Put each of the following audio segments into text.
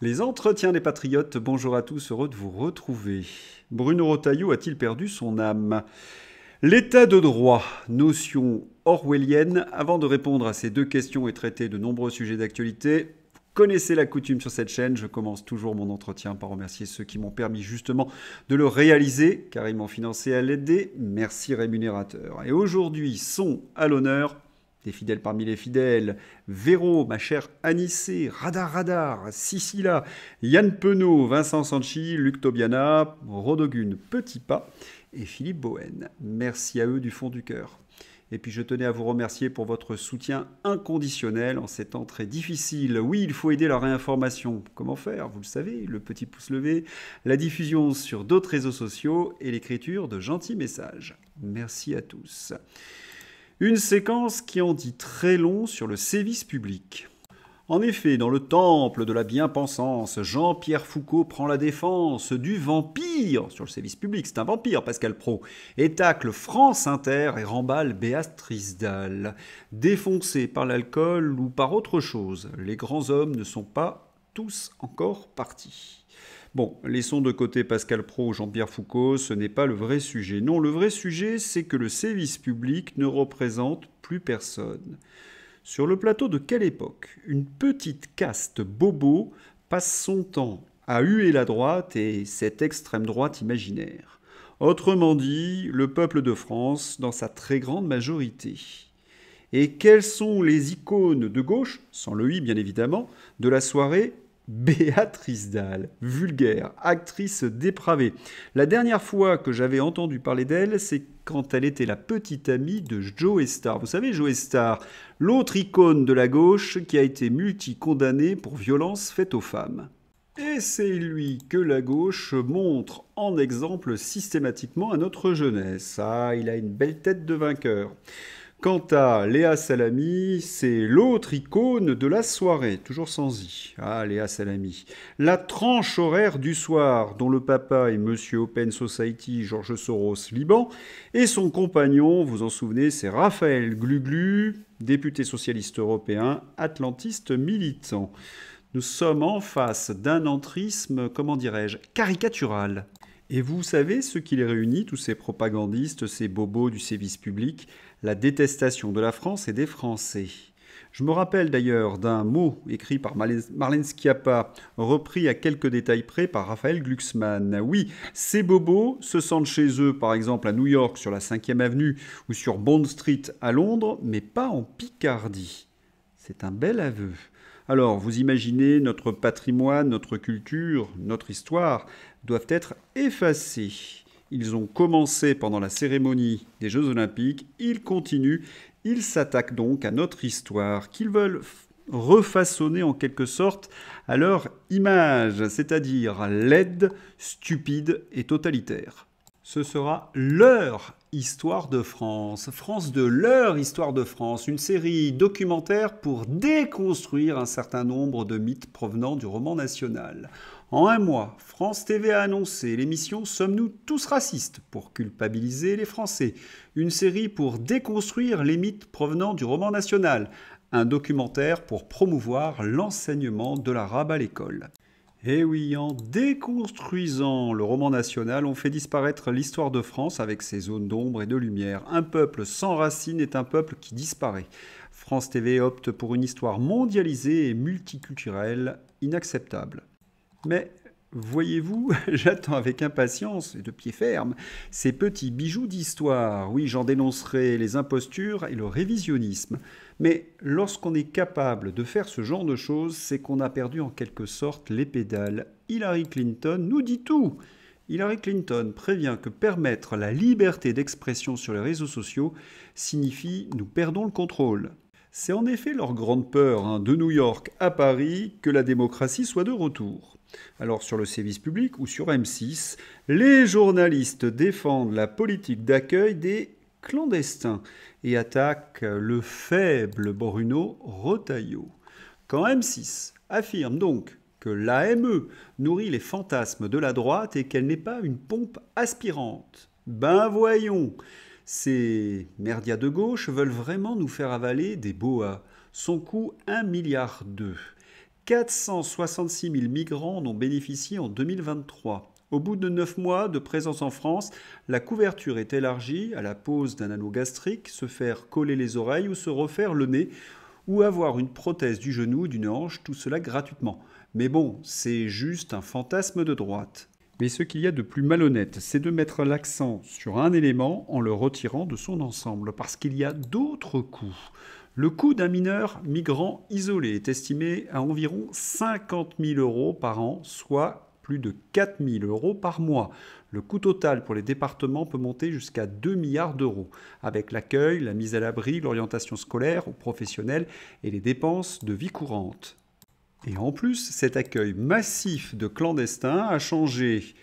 Les entretiens des patriotes, bonjour à tous, heureux de vous retrouver. Bruno Rotaillou a-t-il perdu son âme L'état de droit, notion orwellienne, avant de répondre à ces deux questions et traiter de nombreux sujets d'actualité, connaissez la coutume sur cette chaîne, je commence toujours mon entretien par remercier ceux qui m'ont permis justement de le réaliser, car ils m'ont financé à des Merci rémunérateur. Et aujourd'hui sont à l'honneur des fidèles parmi les fidèles, Véro, ma chère Anissé, Radar Radar, Sicila, Yann Penaud, Vincent Sanchi, Luc Tobiana, Rodogune, Petit Pas et Philippe Bohen. Merci à eux du fond du cœur. Et puis je tenais à vous remercier pour votre soutien inconditionnel en ces temps très difficiles. Oui, il faut aider la réinformation. Comment faire Vous le savez, le petit pouce levé, la diffusion sur d'autres réseaux sociaux et l'écriture de gentils messages. Merci à tous. Une séquence qui en dit très long sur le service public. En effet, dans le temple de la bien-pensance, Jean-Pierre Foucault prend la défense du vampire sur le service public, c'est un vampire Pascal Pro, étacle France Inter et remballe Béatrice Dalle. Défoncés par l'alcool ou par autre chose, les grands hommes ne sont pas tous encore partis. Bon, laissons de côté Pascal Pro ou Jean-Pierre Foucault, ce n'est pas le vrai sujet. Non, le vrai sujet, c'est que le service public ne représente plus personne. Sur le plateau de quelle époque Une petite caste bobo passe son temps à huer la droite et cette extrême droite imaginaire. Autrement dit, le peuple de France dans sa très grande majorité. Et quelles sont les icônes de gauche, sans le i bien évidemment, de la soirée Béatrice Dalle, vulgaire, actrice dépravée. La dernière fois que j'avais entendu parler d'elle, c'est quand elle était la petite amie de Joe Star. Vous savez, Joe Star, l'autre icône de la gauche qui a été multi condamné pour violence faite aux femmes. Et c'est lui que la gauche montre en exemple systématiquement à notre jeunesse. Ah, il a une belle tête de vainqueur. Quant à Léa Salami, c'est l'autre icône de la soirée, toujours sans y. Ah, Léa Salami. La tranche horaire du soir, dont le papa est monsieur Open Society, Georges Soros, Liban, et son compagnon, vous en souvenez, c'est Raphaël Gluglu, député socialiste européen, atlantiste militant. Nous sommes en face d'un entrisme, comment dirais-je, caricatural. Et vous savez ce qui les réunit, tous ces propagandistes, ces bobos du service public la détestation de la France et des Français. Je me rappelle d'ailleurs d'un mot écrit par Marlène Schiappa, repris à quelques détails près par Raphaël Glucksmann. Oui, ces bobos se sentent chez eux, par exemple à New York sur la 5e avenue ou sur Bond Street à Londres, mais pas en Picardie. C'est un bel aveu. Alors, vous imaginez, notre patrimoine, notre culture, notre histoire doivent être effacés. Ils ont commencé pendant la cérémonie des Jeux olympiques, ils continuent, ils s'attaquent donc à notre histoire qu'ils veulent refaçonner en quelque sorte à leur image, c'est-à-dire laide, stupide et totalitaire. Ce sera leur histoire de France, France de leur histoire de France, une série documentaire pour déconstruire un certain nombre de mythes provenant du roman national. En un mois, France TV a annoncé l'émission Sommes-nous tous racistes pour culpabiliser les Français Une série pour déconstruire les mythes provenant du roman national Un documentaire pour promouvoir l'enseignement de l'arabe à l'école et eh oui, en déconstruisant le roman national, on fait disparaître l'histoire de France avec ses zones d'ombre et de lumière. Un peuple sans racines est un peuple qui disparaît. France TV opte pour une histoire mondialisée et multiculturelle inacceptable. Mais Voyez-vous, j'attends avec impatience et de pied ferme ces petits bijoux d'histoire. Oui, j'en dénoncerai les impostures et le révisionnisme. Mais lorsqu'on est capable de faire ce genre de choses, c'est qu'on a perdu en quelque sorte les pédales. Hillary Clinton nous dit tout. Hillary Clinton prévient que permettre la liberté d'expression sur les réseaux sociaux signifie nous perdons le contrôle. C'est en effet leur grande peur, hein, de New York à Paris, que la démocratie soit de retour. Alors sur le service public ou sur M6, les journalistes défendent la politique d'accueil des clandestins et attaquent le faible Bruno Rotaillot. Quand M6 affirme donc que l'AME nourrit les fantasmes de la droite et qu'elle n'est pas une pompe aspirante, ben voyons, ces merdias de gauche veulent vraiment nous faire avaler des boas. Son coût 1 milliard d'euros. 466 000 migrants en ont bénéficié en 2023. Au bout de 9 mois de présence en France, la couverture est élargie à la pose d'un anneau gastrique, se faire coller les oreilles ou se refaire le nez, ou avoir une prothèse du genou, d'une hanche, tout cela gratuitement. Mais bon, c'est juste un fantasme de droite. Mais ce qu'il y a de plus malhonnête, c'est de mettre l'accent sur un élément en le retirant de son ensemble, parce qu'il y a d'autres coûts. Le coût d'un mineur migrant isolé est estimé à environ 50 000 euros par an, soit plus de 4 000 euros par mois. Le coût total pour les départements peut monter jusqu'à 2 milliards d'euros, avec l'accueil, la mise à l'abri, l'orientation scolaire ou professionnelle et les dépenses de vie courante. Et en plus, cet accueil massif de clandestins a changé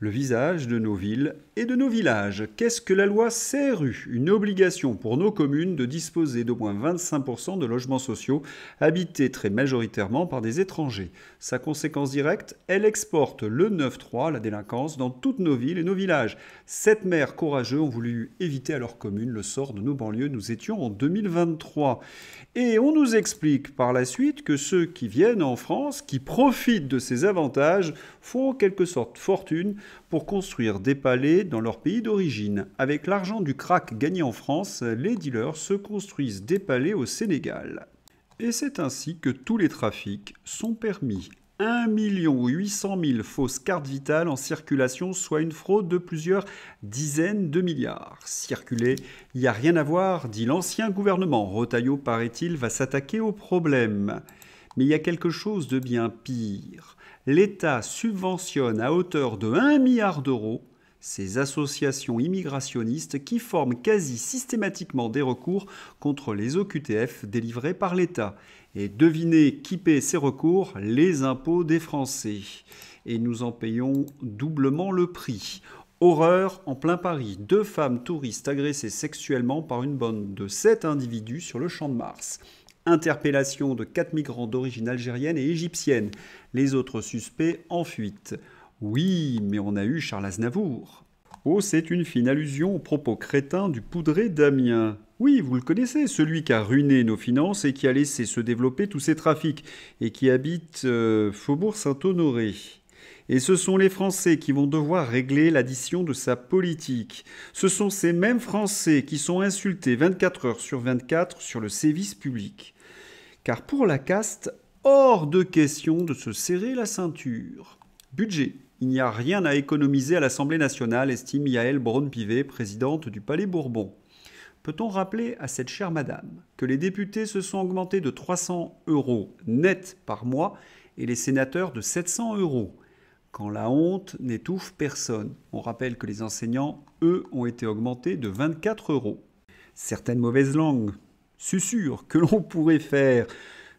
le visage de nos villes et de nos villages. Qu'est-ce que la loi CRU Une obligation pour nos communes de disposer d'au moins 25% de logements sociaux habités très majoritairement par des étrangers. Sa conséquence directe, elle exporte le 9-3, la délinquance, dans toutes nos villes et nos villages. Sept maires courageux ont voulu éviter à leur commune le sort de nos banlieues. Nous étions en 2023. Et on nous explique par la suite que ceux qui viennent en France, qui profitent de ces avantages, font en quelque sorte fortune pour construire des palais dans leur pays d'origine. Avec l'argent du crack gagné en France, les dealers se construisent des palais au Sénégal. Et c'est ainsi que tous les trafics sont permis. 1 800 000 fausses cartes vitales en circulation, soit une fraude de plusieurs dizaines de milliards. Circuler, il n'y a rien à voir, dit l'ancien gouvernement. Rotaillot, paraît-il, va s'attaquer au problème. Mais il y a quelque chose de bien pire l'État subventionne à hauteur de 1 milliard d'euros ces associations immigrationnistes qui forment quasi systématiquement des recours contre les OQTF délivrés par l'État. Et devinez qui paie ces recours Les impôts des Français. Et nous en payons doublement le prix. Horreur en plein Paris, deux femmes touristes agressées sexuellement par une bande de 7 individus sur le champ de Mars. Interpellation de quatre migrants d'origine algérienne et égyptienne. Les autres suspects en fuite. Oui, mais on a eu Charles Aznavour. Oh, c'est une fine allusion aux propos crétins du poudré d'Amiens. Oui, vous le connaissez, celui qui a ruiné nos finances et qui a laissé se développer tous ces trafics, et qui habite euh, Faubourg Saint-Honoré. Et ce sont les Français qui vont devoir régler l'addition de sa politique. Ce sont ces mêmes Français qui sont insultés 24 heures sur 24 sur le service public car pour la caste, hors de question de se serrer la ceinture. Budget. Il n'y a rien à économiser à l'Assemblée nationale, estime Yael Braun-Pivet, présidente du Palais Bourbon. Peut-on rappeler à cette chère madame que les députés se sont augmentés de 300 euros net par mois et les sénateurs de 700 euros Quand la honte n'étouffe personne. On rappelle que les enseignants, eux, ont été augmentés de 24 euros. Certaines mauvaises langues sûr que l'on pourrait faire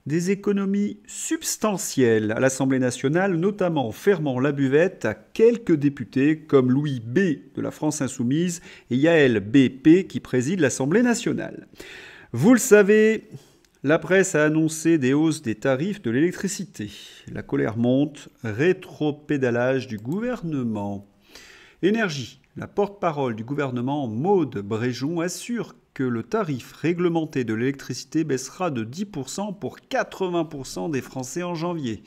des économies substantielles à l'Assemblée nationale, notamment en fermant la buvette à quelques députés comme Louis B de la France insoumise et Yael BP qui préside l'Assemblée nationale. Vous le savez, la presse a annoncé des hausses des tarifs de l'électricité. La colère monte, rétropédalage du gouvernement. Énergie, la porte-parole du gouvernement Maude Bréjon assure que le tarif réglementé de l'électricité baissera de 10% pour 80% des Français en janvier.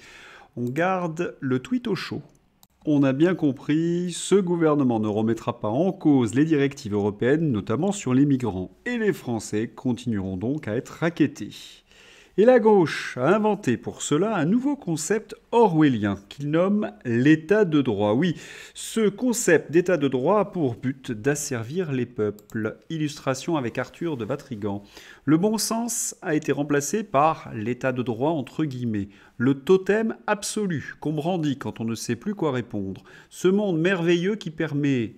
On garde le tweet au chaud. On a bien compris, ce gouvernement ne remettra pas en cause les directives européennes, notamment sur les migrants, et les Français continueront donc à être raquettés. Et la gauche a inventé pour cela un nouveau concept orwellien qu'il nomme l'état de droit. Oui, ce concept d'état de droit a pour but d'asservir les peuples. Illustration avec Arthur de Vatrigan. Le bon sens a été remplacé par l'état de droit entre guillemets, le totem absolu qu'on brandit quand on ne sait plus quoi répondre. Ce monde merveilleux qui permet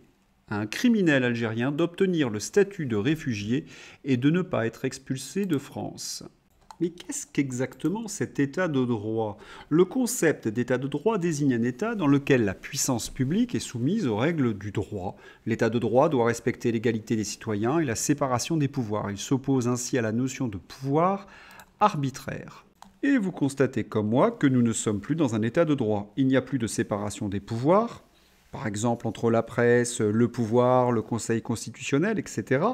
à un criminel algérien d'obtenir le statut de réfugié et de ne pas être expulsé de France. Mais qu'est-ce qu'exactement cet état de droit Le concept d'état de droit désigne un état dans lequel la puissance publique est soumise aux règles du droit. L'état de droit doit respecter l'égalité des citoyens et la séparation des pouvoirs. Il s'oppose ainsi à la notion de pouvoir arbitraire. Et vous constatez comme moi que nous ne sommes plus dans un état de droit. Il n'y a plus de séparation des pouvoirs, par exemple entre la presse, le pouvoir, le Conseil constitutionnel, etc.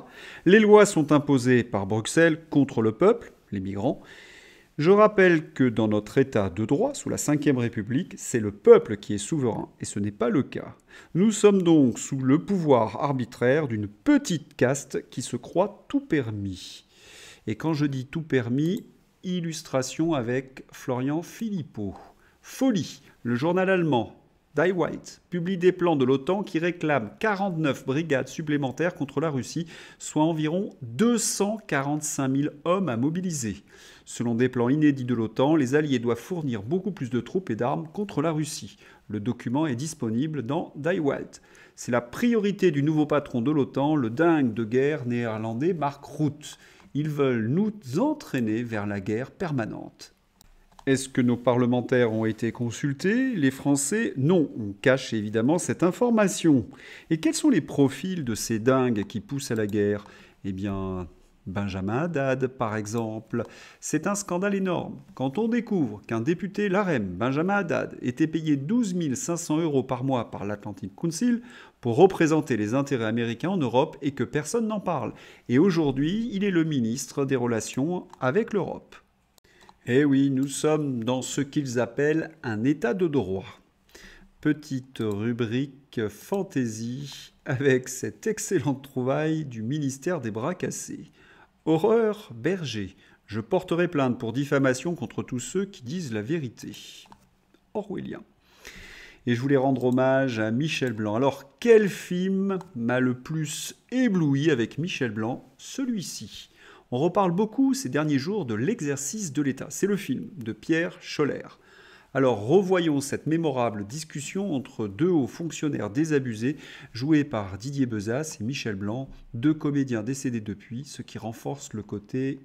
Les lois sont imposées par Bruxelles contre le peuple, les migrants. Je rappelle que dans notre État de droit, sous la Ve République, c'est le peuple qui est souverain, et ce n'est pas le cas. Nous sommes donc sous le pouvoir arbitraire d'une petite caste qui se croit tout permis. Et quand je dis tout permis, illustration avec Florian Philippot. Folie, le journal allemand, Die White publie des plans de l'OTAN qui réclament 49 brigades supplémentaires contre la Russie, soit environ 245 000 hommes à mobiliser. Selon des plans inédits de l'OTAN, les Alliés doivent fournir beaucoup plus de troupes et d'armes contre la Russie. Le document est disponible dans Die White. C'est la priorité du nouveau patron de l'OTAN, le dingue de guerre néerlandais Mark Root. Ils veulent nous entraîner vers la guerre permanente. Est-ce que nos parlementaires ont été consultés Les Français Non, on cache évidemment cette information. Et quels sont les profils de ces dingues qui poussent à la guerre Eh bien, Benjamin Haddad, par exemple. C'est un scandale énorme. Quand on découvre qu'un député LAREM, Benjamin Haddad, était payé 12 500 euros par mois par l'Atlantic Council pour représenter les intérêts américains en Europe et que personne n'en parle. Et aujourd'hui, il est le ministre des Relations avec l'Europe. Eh oui, nous sommes dans ce qu'ils appellent un état de droit. Petite rubrique fantaisie avec cette excellente trouvaille du ministère des bras cassés. Horreur, berger, je porterai plainte pour diffamation contre tous ceux qui disent la vérité. Orwellien. Et je voulais rendre hommage à Michel Blanc. Alors, quel film m'a le plus ébloui avec Michel Blanc Celui-ci. On reparle beaucoup ces derniers jours de l'exercice de l'État. C'est le film de Pierre Scholler. Alors revoyons cette mémorable discussion entre deux hauts fonctionnaires désabusés, joués par Didier Bezas et Michel Blanc, deux comédiens décédés depuis, ce qui renforce le côté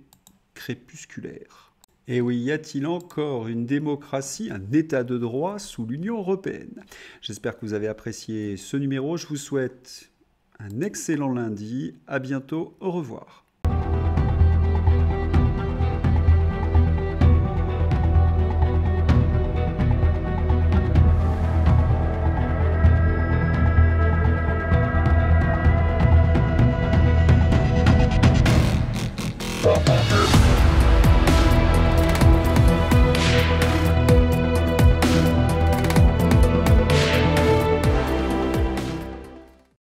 crépusculaire. Et oui, y a-t-il encore une démocratie, un état de droit sous l'Union européenne J'espère que vous avez apprécié ce numéro, je vous souhaite un excellent lundi, à bientôt, au revoir.